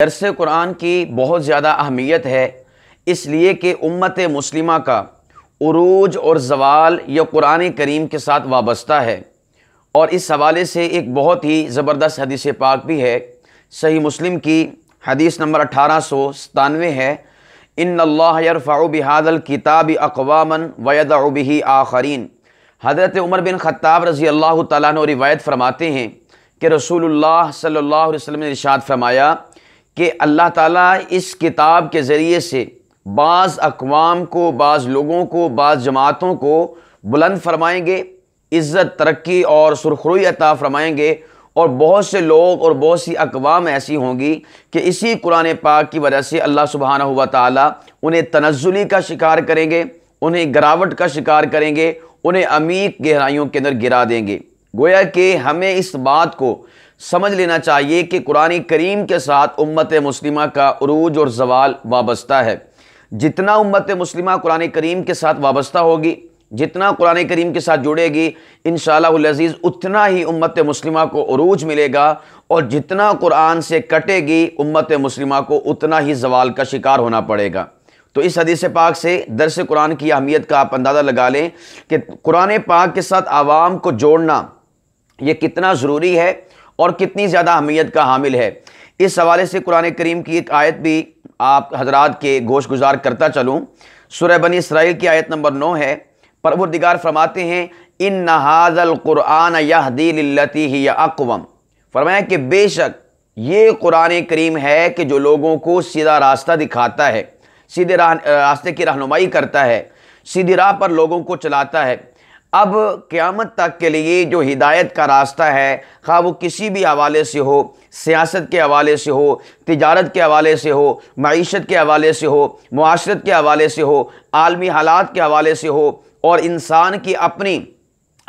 दरस कुरान की बहुत ज़्यादा अहमियत है इसलिए कि उम्मत मुस्लिमा का उरूज और जवाल यह कुरान करीम के साथ वाबस्ता है और इस हवाले से एक बहुत ही ज़बरदस्त हदीस पाक भी है सही मुस्लिम की हदीस नंबर अठारह सौ सतानवे है इन अल्लाफ़ाबिहादल किताब अकवामन वयदबी आखरीन हज़रत उमर बिन ख़ाब रज़ी अल्लाह तवायत फरमाते हैं कि रसूल सल्ला अलैहि ने इशाद फरमाया कि अल्लाह ताला इस किताब के ज़रिए से बाज़ अकवाम को बाज़ लोगों को बाज़ जमातों को बुलंद फरमाएंगे इज़्ज़त तरक्की और सुरखरुई अता फरमाएंगे और बहुत से लोग और बहुत सी अकवाम ऐसी होंगी कि इसी कुरान पाक की वजह से अल्लाह सुबहाना हुआ ताली उन्हें तनजुली का शिकार करेंगे उन्हें गिरावट का शिकार करेंगे उन्हें अमीक गहराइयों के अंदर गिरा देंगे गोया कि हमें इस बात को समझ लेना चाहिए कि कुरान करीम के साथ उम्मत मुस्लिमा का अरूज और जवाल वाबस्ता है जितना उम्मत मुस्लिमा कुरान करीम के साथ वाबस्ता होगी जितना कुरान करीम के साथ जुड़ेगी इन शजीज़ उतना ही उम्मत मुस्लिमा को अरूज मिलेगा और जितना कुरान से कटेगी उम्मत मुस्लिमा को उतना ही जवाल का शिकार होना पड़ेगा तो इस हदीस पाक से दरस कुरान की अहमियत का आप अंदाज़ा लगा लें कि कुरान पाक के साथ आवाम को जोड़ना ये कितना ज़रूरी है और कितनी ज़्यादा अहमियत का हामिल है इस हवाले से कुरान करीम की एक आयत भी आप हजरात के गोश गुजार करता चलूँ सुरह बनी इसराइल की आयत नंबर नौ है परवरदिगार फरमाते हैं इन नहाजल क़ुरान यह दिलती ही अकवम फरमाया कि बेशक ये कुरान करीम है कि जो लोगों को सीधा रास्ता दिखाता है सीधे रास्ते की रहनुमाई करता है सीधी राह पर लोगों को चलाता है अब क़्यामत तक के लिए जो हिदायत का रास्ता है खा वो किसी भी हवाले से हो सियासत के हवाले से हो तजारत के हवाले से हो मीशत के हवाले से हो माशरत के हवाले से हो आलमी हालात के हवाले से हो और इंसान की अपनी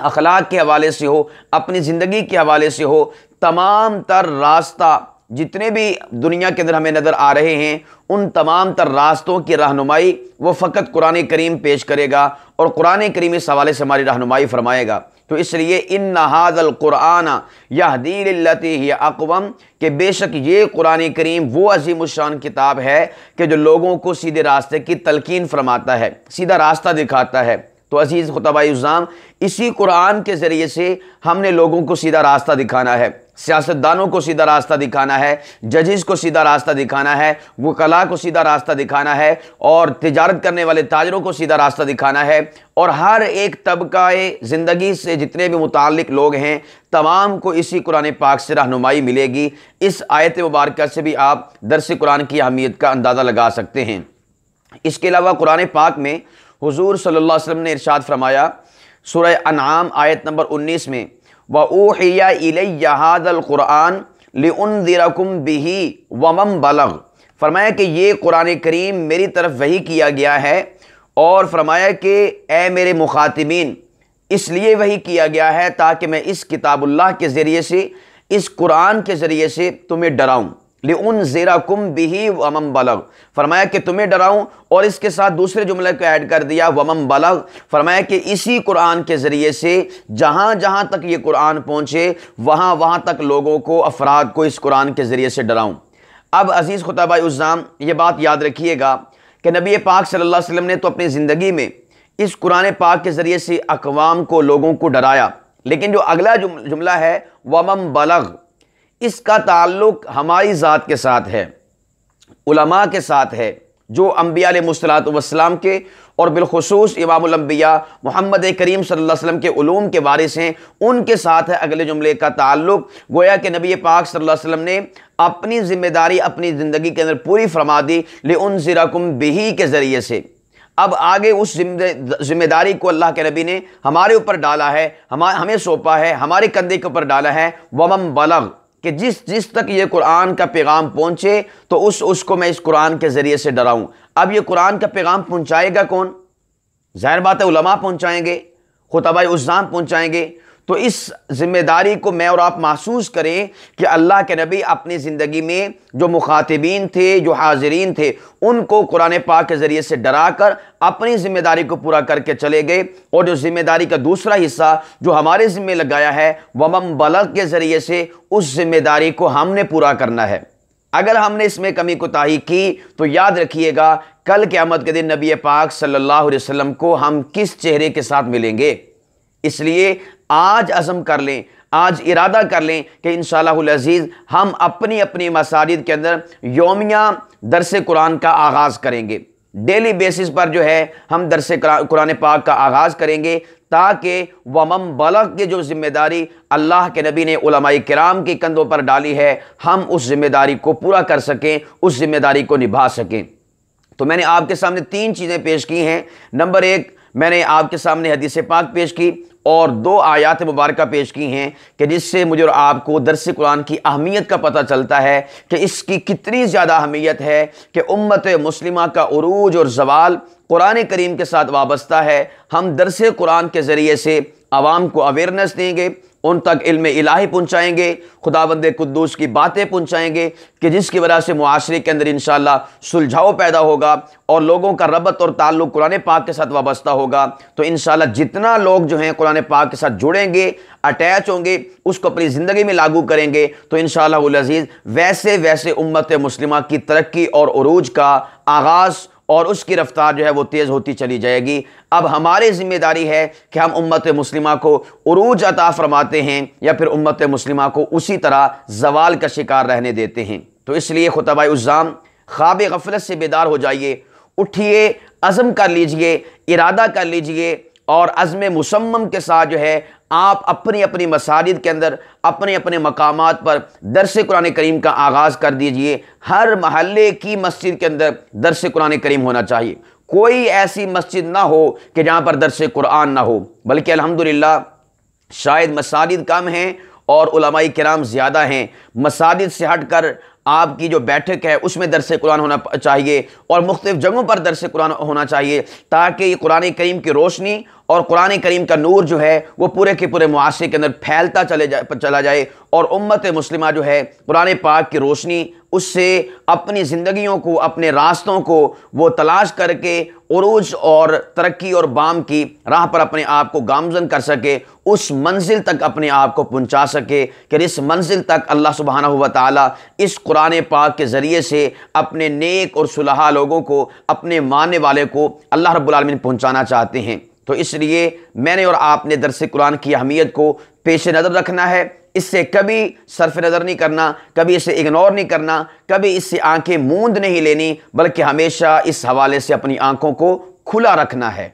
अखलाक के हवाले से हो अपनी ज़िंदगी के हवाले से हो तमाम तर रास्ता जितने भी दुनिया के अंदर हमें नज़र आ रहे हैं उन तमाम तर रास्तों की रहनुमाई वो फ़कत कुरान करीम पेश करेगा और कुरान करीम इस हवाले से हमारी रहनुमाई फरमाएगा तो इसलिए इन नहाजल कुरान यह दीलती अकवम के बेशक ये कुरान करीम वो अजीम शान किताब है कि जो लोगों को सीधे रास्ते की तलकिन फरमाता है सीधा रास्ता दिखाता है तो अज़ीज़ खुतबाई इज़ाम इसी कुरान के ज़रिए से हमने लोगों को सीधा रास्ता दिखाना है सियासतदानों को सीधा रास्ता दिखाना है जजेस को सीधा रास्ता दिखाना है वो कला को सीधा रास्ता दिखाना है और तजारत करने वाले ताजरों को सीधा रास्ता दिखाना है और हर एक तबका ज़िंदगी से जितने भी मुतल लोग हैं तमाम को इसी कुरान पाक से रहनुमाई मिलेगी इस आयत मुबारक से भी आप दरस कुरान की अहमियत का अंदाज़ा लगा सकते हैं इसके अलावा कुरान पाक में हजूर सल्ला वसम ने इरशाद फरमाया सुरह अनाम आयत नंबर उन्नीस में व ओहिया इलेहादलक़ुरान दिरकुम बिही वमम बलग फरमाया कि ये कुरान करीम मेरी तरफ वही किया गया है और फरमाया कि ए मेरे मुखातिबीन इसलिए वही किया गया है ताकि मैं इस किताबुल्लाह के ज़रिए से इस कुरान के ज़रिए से तुम्हें डराऊँ लेन ज़ेरा कुम बिही वमम बलग फरमाया कि तुम्हें डराऊं और इसके साथ दूसरे जुमले को ऐड कर दिया वमम बलग फरमाया कि इसी कुरान के ज़रिए से जहाँ जहाँ तक ये कुरान पहुँचे वहाँ वहाँ तक लोगों को अफराद को इस कुरान के ज़रिए से डराऊँ अब अज़ीज़ खुताबा उज़ाम ये बात याद रखिएगा कि नबी पाक सल्ला अलैहि ने तो अपनी ज़िंदगी में इस कुरान पाक के ज़रिए से अकवाम को लोगों को डराया लेकिन जो अगला जुमला है वमम बलग इसका ताल्लुक हमारी ज़ात के साथ है उलमा के साथ है जो अम्बिया मसलातम के और बिलखसूस इमामबिया मोहम्मद करीम वसल्लम के ूम के वारिस हैं उनके साथ है अगले जुमले का ताल्लुक गोया के नबी पाक वसल्लम ने अपनी ज़िम्मेदारी अपनी ज़िंदगी के अंदर पूरी फरमा दी ले उन ज़िरकुम बिही के ज़रिए से अब आगे उस जिम्मेदारी को अल्लाह के नबी ने हमारे ऊपर डाला है हमा हमें सौंपा है हमारे कंधे के ऊपर डाला है वमम बलग कि जिस जिस तक ये कुरान का पैगाम पहुंचे तो उस उसको मैं इस कुरान के ज़रिए से डराऊं अब ये कुरान का पैगाम पहुंचाएगा कौन जाहिर बात है उलमा पहुंचाएंगे खुतबाई उज़ाम पहुंचाएंगे तो इस जिम्मेदारी को मैं और आप महसूस करें कि अल्लाह के नबी अपनी ज़िंदगी में जो मुखातिबीन थे जो हाजरीन थे उनको कुरान पाक के ज़रिए से डरा कर अपनी ज़िम्मेदारी को पूरा करके चले गए और जो ज़िम्मेदारी का दूसरा हिस्सा जो हमारे ज़िम्मे लगाया है वमम बलग के ज़रिए से उस जिम्मेदारी को हमने पूरा करना है अगर हमने इसमें कमी कोताही की तो याद रखिएगा कल क़्यामत के दिन नबी पाक सल्लल्लाहु अलैहि वसल्लम को हम किस चेहरे के साथ मिलेंगे इसलिए आज अज़म कर लें आज इरादा कर लें कि इन शजीज़ हम अपनी अपनी मसाजिद के अंदर योमिया दरस कुरान का आगाज़ करेंगे डेली बेसिस पर जो है हम दरस कुरान पाक का आगाज़ करेंगे ताकि वमम बलग की जो ज़िम्मेदारी अल्लाह के नबी ने कराम की कंधों पर डाली है हम उस ज़िम्मेदारी को पूरा कर सकें उस ज़िम्मेदारी को निभा सकें तो मैंने आपके सामने तीन चीज़ें पेश की हैं नंबर एक मैंने आपके सामने हदीस पाक पेश की और दो आयात मुबारक पेश की हैं कि जिससे मुझे और आपको दरस कुरान की अहमियत का पता चलता है कि इसकी कितनी ज़्यादा अहमियत है कि उम्मत मुस्लिमा का अरूज और जवाल कुरान करीम के साथ वाबस्ता है हम दरस कुरान के ज़रिए से आवाम को अवेयरनेस देंगे उन तक इल्म इलाही पहुँचाएँगे खुदा बंद कुद्दूस की बातें पहुँचाएँगे कि जिसकी वजह से माशरे के अंदर इन सुलझाव पैदा होगा और लोगों का रबत और ताल्लुक़ कुरान पाक के साथ वाबस्ता होगा तो इन जितना लोग जो हैं कुरान पाक के साथ जुड़ेंगे अटैच होंगे उसको अपनी ज़िंदगी में लागू करेंगे तो इन शजीज़ वैसे वैसे उम्मत मुस्लिम की तरक्की और अरूज का आगाज़ और उसकी रफ़्तार जो है वो तेज़ होती चली जाएगी अब हमारी ज़िम्मेदारी है कि हम उम्मत मुस्लिमा को अरूज अता फरमाते हैं या फिर उम्मत मुस्लिमा को उसी तरह जवाल का शिकार रहने देते हैं तो इसलिए खुतबा उज़ाम ख्वाब गफलत से बेदार हो जाइए उठिए अज़म कर लीजिए इरादा कर लीजिए और अज़म मुसम्म के साथ जो है आप अपनी अपनी मसाजिद के अंदर अपने अपने मकाम पर दरस कुरान करीम का आगाज़ कर दीजिए हर महल्ले की मस्जिद के अंदर दरस कुरान करीम होना चाहिए कोई ऐसी मस्जिद ना हो कि जहाँ पर दरस कुरान ना हो बल्कि अल्हम्दुलिल्लाह शायद मसाजिद कम हैं और उलमाई कराम ज़्यादा हैं मसाजिद से हट कर आपकी जो बैठक है उसमें दरस कुरान होना चाहिए और मुख्तफ जगहों पर दरस कुरान होना चाहिए ताकि ये कुरान करीम की रोशनी और कुरान करीम का नूर जो है वो पूरे के पूरे मुआरे के अंदर फैलता चले जा चला जाए और उम्मत मुस्लिमा जो है कुरान पाक की रोशनी उससे अपनी ज़िंदगियों को अपने रास्तों को वो तलाश करके अरूज और तरक्की और बाम की राह पर अपने आप को गामजन कर सके उस मंजिल तक अपने आप को पहुँचा सके कि इस मंजिल तक अल्लाह सुबहाना हुआ ताली इस कुरान पाक के ज़रिए से अपने नेक और सुलह लोगों को अपने मानने वाले को अल्लाह रबालमिन पहुँचाना चाहते हैं तो इसलिए मैंने और आपने दरस कुरान की अहमियत को पेश नज़र रखना है इससे कभी सरफ नज़र नहीं करना कभी इसे इग्नोर नहीं करना कभी इससे आंखें मूंद नहीं लेनी बल्कि हमेशा इस हवाले से अपनी आंखों को खुला रखना है